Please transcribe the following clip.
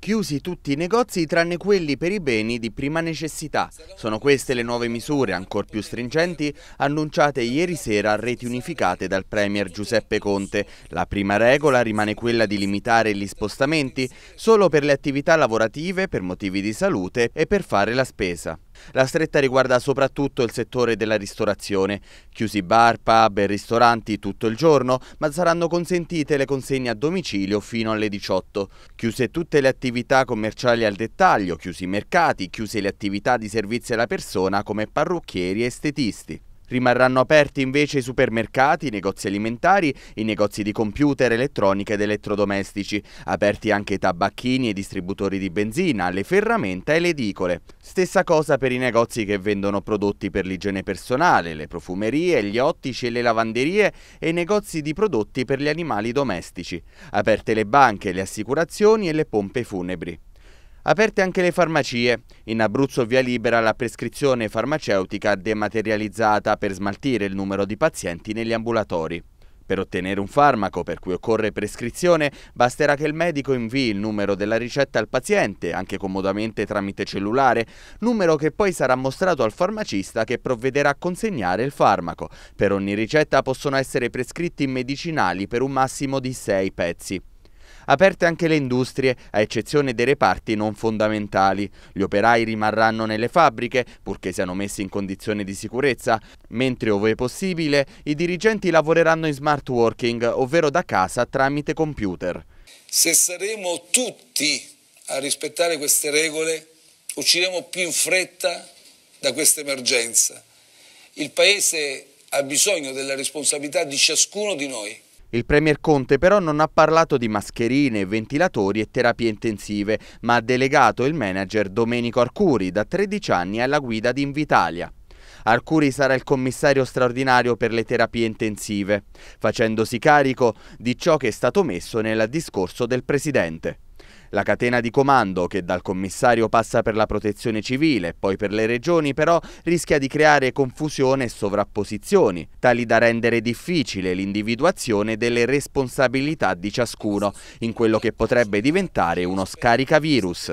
Chiusi tutti i negozi tranne quelli per i beni di prima necessità. Sono queste le nuove misure, ancor più stringenti, annunciate ieri sera a reti unificate dal Premier Giuseppe Conte. La prima regola rimane quella di limitare gli spostamenti solo per le attività lavorative, per motivi di salute e per fare la spesa. La stretta riguarda soprattutto il settore della ristorazione. Chiusi bar, pub e ristoranti tutto il giorno, ma saranno consentite le consegne a domicilio fino alle 18. Chiuse tutte le attività commerciali al dettaglio, chiusi i mercati, chiuse le attività di servizio alla persona come parrucchieri e estetisti. Rimarranno aperti invece i supermercati, i negozi alimentari, i negozi di computer, elettronica ed elettrodomestici, aperti anche i tabacchini e i distributori di benzina, le ferramenta e le edicole. Stessa cosa per i negozi che vendono prodotti per l'igiene personale, le profumerie, gli ottici e le lavanderie e i negozi di prodotti per gli animali domestici. Aperte le banche, le assicurazioni e le pompe funebri. Aperte anche le farmacie. In Abruzzo via libera la prescrizione farmaceutica dematerializzata per smaltire il numero di pazienti negli ambulatori. Per ottenere un farmaco per cui occorre prescrizione basterà che il medico invii il numero della ricetta al paziente, anche comodamente tramite cellulare, numero che poi sarà mostrato al farmacista che provvederà a consegnare il farmaco. Per ogni ricetta possono essere prescritti medicinali per un massimo di 6 pezzi aperte anche le industrie, a eccezione dei reparti non fondamentali. Gli operai rimarranno nelle fabbriche, purché siano messi in condizione di sicurezza, mentre ove possibile i dirigenti lavoreranno in smart working, ovvero da casa tramite computer. Se saremo tutti a rispettare queste regole, usciremo più in fretta da questa emergenza. Il Paese ha bisogno della responsabilità di ciascuno di noi. Il Premier Conte però non ha parlato di mascherine, ventilatori e terapie intensive, ma ha delegato il manager Domenico Arcuri, da 13 anni alla guida di Invitalia. Arcuri sarà il commissario straordinario per le terapie intensive, facendosi carico di ciò che è stato messo nel discorso del Presidente. La catena di comando, che dal commissario passa per la protezione civile e poi per le regioni, però rischia di creare confusione e sovrapposizioni, tali da rendere difficile l'individuazione delle responsabilità di ciascuno in quello che potrebbe diventare uno scaricavirus.